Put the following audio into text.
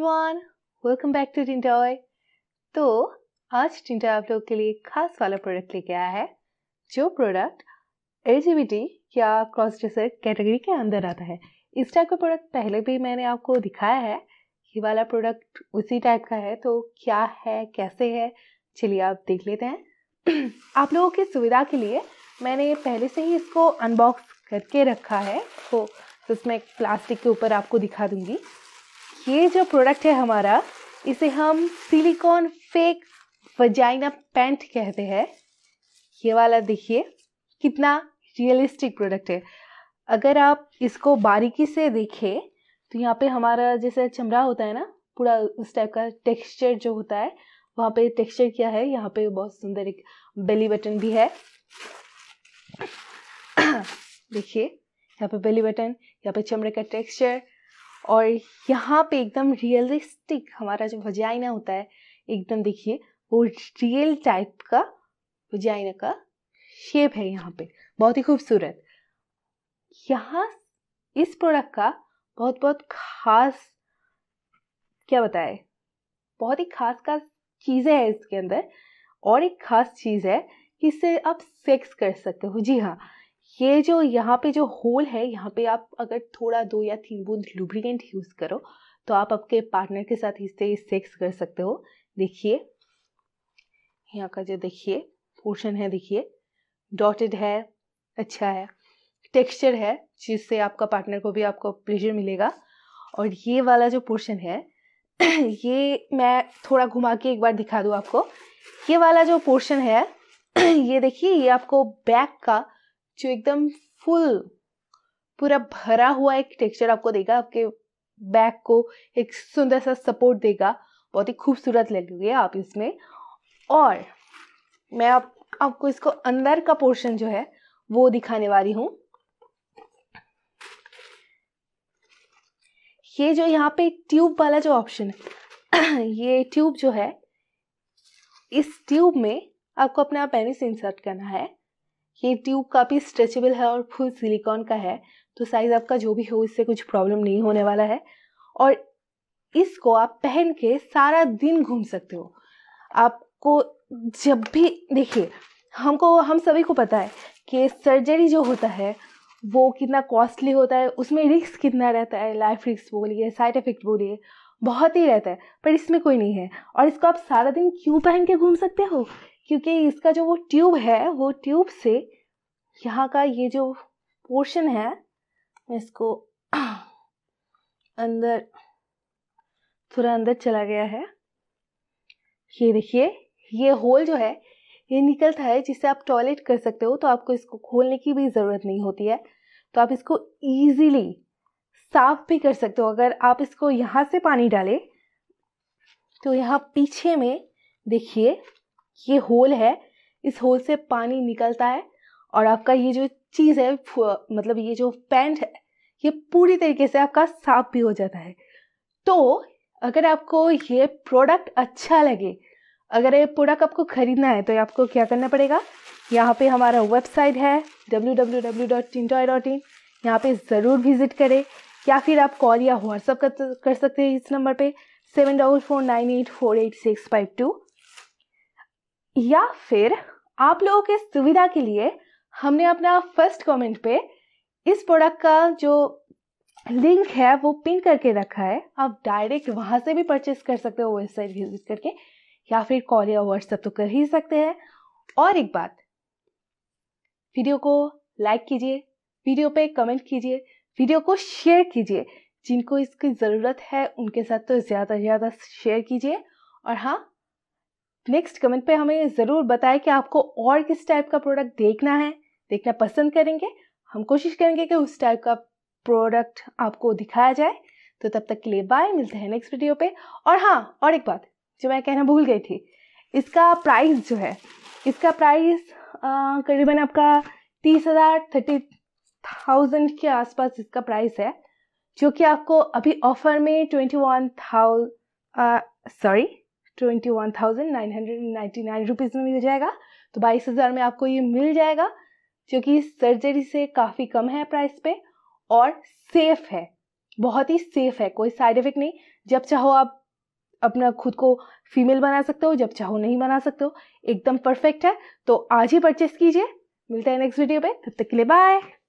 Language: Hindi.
everyone welcome back to Tintoy तो आज टिंटॉय आप लोग के लिए खास वाला प्रोडक्ट लेके आया है जो प्रोडक्ट एलजीबीटी या क्रॉस ड्रेसर कैटेगरी के अंदर आता है इस टाइप का प्रोडक्ट पहले भी मैंने आपको दिखाया है ये वाला प्रोडक्ट उसी टाइप का है तो क्या है कैसे है चलिए आप देख लेते हैं आप लोगों की सुविधा के लिए मैंने पहले से ही इसको अनबॉक्स करके रखा है तो, तो इसमें प्लास्टिक के ऊपर आपको दिखा दूंगी ये जो प्रोडक्ट है हमारा इसे हम सिलिकॉन फेक वजाइना पैंट कहते हैं ये वाला देखिए कितना रियलिस्टिक प्रोडक्ट है अगर आप इसको बारीकी से देखें तो यहाँ पे हमारा जैसे चमड़ा होता है ना पूरा उस टाइप का टेक्सचर जो होता है वहाँ पे टेक्सचर क्या है यहाँ पे बहुत सुंदर एक बेली बटन भी है देखिए यहाँ पे बेली बटन यहाँ पे चमड़े का टेक्सचर और यहाँ पे एकदम रियलिस्टिक हमारा जो वजाइना होता है एकदम देखिए वो रियल टाइप का वजाइना का शेप है यहाँ पे बहुत ही खूबसूरत यहाँ इस प्रोडक्ट का बहुत बहुत खास क्या बताए बहुत ही खास खास चीज़ें हैं इसके अंदर और एक खास चीज़ है कि इससे आप सेक्स कर सकते हो जी हाँ ये जो यहाँ पे जो होल है यहाँ पे आप अगर थोड़ा दो या तीन बूंद लुब्रिकेंट यूज़ करो तो आप आपके पार्टनर के साथ इससे सेक्स कर सकते हो देखिए यहाँ का जो देखिए पोर्शन है देखिए डॉटेड है अच्छा है टेक्सचर है जिससे आपका पार्टनर को भी आपको प्लेजर मिलेगा और ये वाला जो पोर्शन है ये मैं थोड़ा घुमा के एक बार दिखा दूँ आपको ये वाला जो पोर्शन है ये देखिए ये आपको बैक का जो एकदम फुल पूरा भरा हुआ एक टेक्सचर आपको देगा आपके बैक को एक सुंदर सा सपोर्ट देगा बहुत ही खूबसूरत लगेगी आप इसमें और मैं आप, आपको इसको अंदर का पोर्शन जो है वो दिखाने वाली हूँ ये जो यहाँ पे ट्यूब वाला जो ऑप्शन है ये ट्यूब जो है इस ट्यूब में आपको अपना पेनिस इंसर्ट करना है ये ट्यूब काफ़ी स्ट्रेचेबल है और फुल सिलिकॉन का है तो साइज़ आपका जो भी हो इससे कुछ प्रॉब्लम नहीं होने वाला है और इसको आप पहन के सारा दिन घूम सकते हो आपको जब भी देखिए हमको हम सभी को पता है कि सर्जरी जो होता है वो कितना कॉस्टली होता है उसमें रिस्क कितना रहता है लाइफ रिस्क बोलिए साइड इफ़ेक्ट बोलिए बहुत ही रहता है पर इसमें कोई नहीं है और इसको आप सारा दिन क्यों पहन के घूम सकते हो क्योंकि इसका जो वो ट्यूब है वो ट्यूब से यहाँ का ये जो पोर्शन है इसको अंदर थोड़ा अंदर चला गया है ये देखिए ये होल जो है ये निकलता है जिससे आप टॉयलेट कर सकते हो तो आपको इसको खोलने की भी ज़रूरत नहीं होती है तो आप इसको ईजीली साफ भी कर सकते हो अगर आप इसको यहाँ से पानी डालें तो यहाँ पीछे में देखिए ये होल है इस होल से पानी निकलता है और आपका ये जो चीज़ है मतलब ये जो पैंट है ये पूरी तरीके से आपका साफ भी हो जाता है तो अगर आपको ये प्रोडक्ट अच्छा लगे अगर ये प्रोडक्ट आपको ख़रीदना है तो आपको क्या करना पड़ेगा यहाँ पे हमारा वेबसाइट है W W W dot dot in यहाँ पर ज़रूर विज़िट करें या फिर आप कॉल या व्हाट्सअप कर, कर सकते हैं इस नंबर पे seven double four nine eight four eight six five two या फिर आप लोगों के सुविधा के लिए हमने अपना फर्स्ट कमेंट पे इस प्रोडक्ट का जो लिंक है वो पिन करके रखा है आप डायरेक्ट वहाँ से भी परचेस कर सकते हो वेबसाइट विजिट करके या फिर कॉल या व्हाट्सएप तो कर ही सकते हैं और एक बात वीडियो को लाइक कीजिए वीडियो पे कमेंट कीजिए वीडियो को शेयर कीजिए जिनको इसकी ज़रूरत है उनके साथ तो ज़्यादा से ज़्यादा शेयर कीजिए और हाँ नेक्स्ट कमेंट पे हमें ज़रूर बताएं कि आपको और किस टाइप का प्रोडक्ट देखना है देखना पसंद करेंगे हम कोशिश करेंगे कि उस टाइप का प्रोडक्ट आपको दिखाया जाए तो तब तक के लिए बाय मिलते हैं नेक्स्ट वीडियो पे और हाँ और एक बात जो मैं कहना भूल गई थी इसका प्राइस जो है इसका प्राइस करीबन आपका तीस हज़ार थर्टी थाउजेंड के आसपास इसका प्राइस है जो कि आपको अभी ऑफर में twenty one thou sorry twenty one thousand nine hundred ninety nine rupees में मिल जाएगा तो बाईस हज़ार में आपको ये मिल जाएगा जो कि सर्जरी से काफ़ी कम है प्राइस पे और सेफ़ है बहुत ही सेफ़ है कोई साइड इफ़ेक्ट नहीं जब चाहो आप अपना खुद को फीमेल बना सकते हो जब चाहो नहीं बना सकते हो एकदम परफेक्ट है तो आज ही परचेस कीजिए मिलता है नेक्स्ट वीडियो पे तब तक के लिए बाय